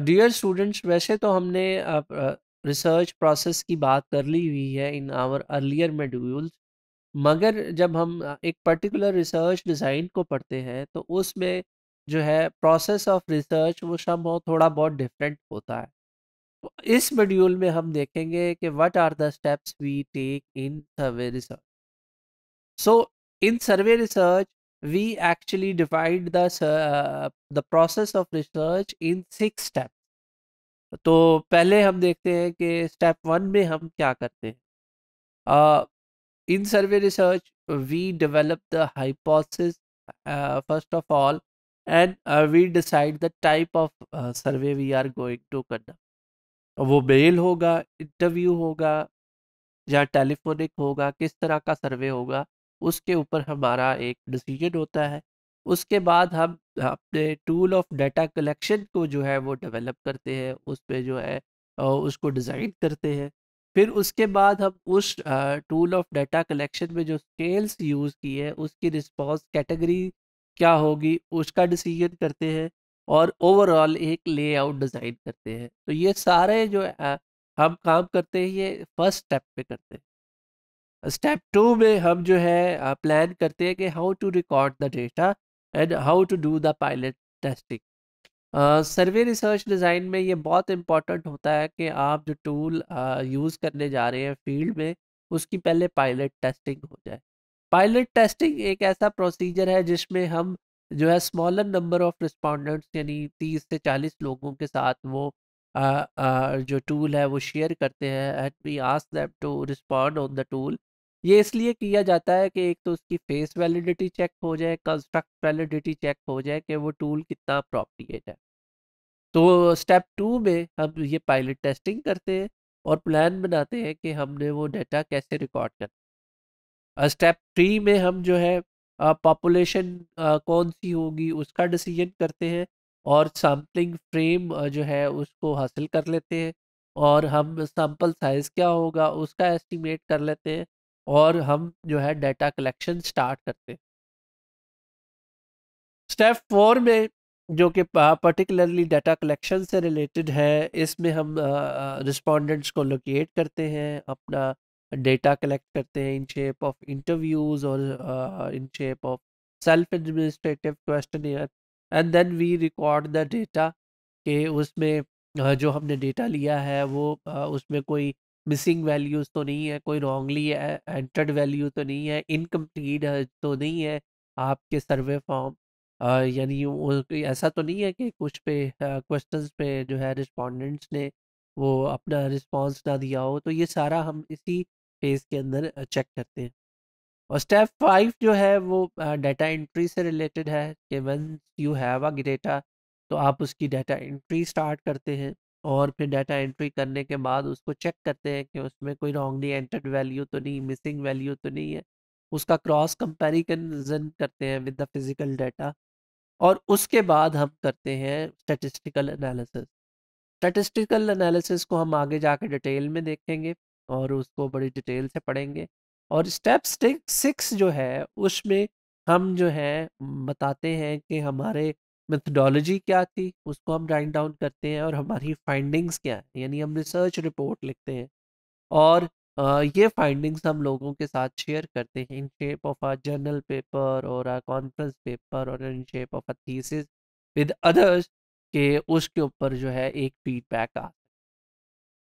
dear uh, students वैसे तो हमने रिसर्च uh, प्रोसेस की बात कर ली हुई है इन आवर अर्लियर मेड्यूल्स मगर जब हम एक पर्टिकुलर रिसर्च डिज़ाइन को पढ़ते हैं तो उसमें जो है प्रोसेस ऑफ रिसर्च वो सब बहुत थोड़ा बहुत डिफरेंट होता है तो इस मेड्यूल में हम देखेंगे कि what are the steps we take in survey research so in survey research we actually divide the uh, the process of research in six steps तो पहले हम देखते हैं कि स्टेप वन में हम क्या करते हैं in survey research we develop the hypothesis first of all and we decide the type of survey we are going to करना वो मेल होगा इंटरव्यू होगा या टेलीफोनिक होगा किस तरह का सर्वे होगा उसके ऊपर हमारा एक डिसीजन होता है उसके बाद हम अपने टूल ऑफ डाटा कलेक्शन को जो है वो डेवलप करते हैं उस पर जो है उसको डिज़ाइन करते हैं फिर उसके बाद हम उस टूल ऑफ डाटा कलेक्शन में जो स्केल्स यूज़ की है उसकी रिस्पॉन्स कैटेगरी क्या होगी उसका डिसीजन करते हैं और ओवरऑल एक लेआउट डिज़ाइन करते हैं तो ये सारे जो हम काम करते हैं ये फर्स्ट स्टेप पे करते हैं स्टेप टू में हम जो है प्लान करते हैं कि how to record the data and how to do the pilot testing survey research design में ये बहुत इम्पॉर्टेंट होता है कि आप जो टूल यूज़ करने जा रहे हैं फील्ड में उसकी पहले पायलट टेस्टिंग हो जाए पायलट टेस्टिंग एक ऐसा प्रोसीजर है जिसमें हम जो है स्मॉलर नंबर ऑफ रिस्पॉन्डेंट्स यानी तीस से चालीस लोगों के साथ वो आ, आ, जो टूल है वो शेयर करते हैं and we ask them to respond on the tool ये इसलिए किया जाता है कि एक तो उसकी फेस वैलिडिटी चेक हो जाए कंस्ट्रक्ट वैलिडिटी चेक हो जाए कि वो टूल कितना अप्रोप्रिएट है तो स्टेप टू में हम ये पायलट टेस्टिंग करते हैं और प्लान बनाते हैं कि हमने वो डाटा कैसे रिकॉर्ड करना स्टेप थ्री में हम जो है पॉपुलेशन कौन सी होगी उसका डिसीजन करते हैं और सैम्पलिंग फ्रेम जो है उसको हासिल कर लेते हैं और हम सैम्पल साइज़ क्या होगा उसका एस्टिमेट कर लेते हैं और हम जो है डाटा कलेक्शन स्टार्ट करते स्टेप फोर में जो कि पर्टिकुलरली डाटा कलेक्शन से रिलेटेड है इसमें हम रिस्पोंडेंट्स को लोकेट करते हैं अपना डेटा कलेक्ट करते हैं इन शेप ऑफ इंटरव्यूज़ और in shape of self administrative question and then we record the data के उसमें जो हमने डेटा लिया है वो उसमें कोई मिसिंग वैल्यूज तो नहीं है कोई रॉन्गली एंटर्ड वैल्यू तो नहीं है इनकम्प्लीट तो नहीं है आपके सर्वे फॉर्म यानी ऐसा तो नहीं है कि कुछ पे क्वेश्चंस पे जो है रिस्पोंडेंट्स ने वो अपना रिस्पांस ना दिया हो तो ये सारा हम इसी फेज के अंदर चेक करते हैं और स्टेप फाइव जो है वो डाटा एंट्री से रिलेटेड है कि when you have a data तो आप उसकी डाटा एंट्री स्टार्ट करते हैं और फिर डाटा एंट्री करने के बाद उसको चेक करते हैं कि उसमें कोई रॉन्गली एंटर्ड वैल्यू तो नहीं मिसिंग वैल्यू तो नहीं है उसका क्रॉस कंपेरिजन करते हैं विद द फिजिकल डाटा और उसके बाद हम करते हैं स्टेटिस्टिकल एनालिसिस स्टेटिस्टिकल एनालिसिस को हम आगे जाके डिटेल में देखेंगे और उसको बड़ी डिटेल से पढ़ेंगे और स्टेप सिक्स जो है उसमें हम जो है बताते हैं कि हमारे मेथडोलॉजी क्या थी उसको हम राइट डाउन करते हैं और हमारी फाइंडिंग्स क्या है यानी हम रिसर्च रिपोर्ट लिखते हैं और ये फाइंडिंग्स हम लोगों के साथ शेयर करते हैं in shape of a journal paper और आ कॉन्फ्रेंस पेपर और in shape of a thesis with others के उसके ऊपर जो है एक फीडबैक आता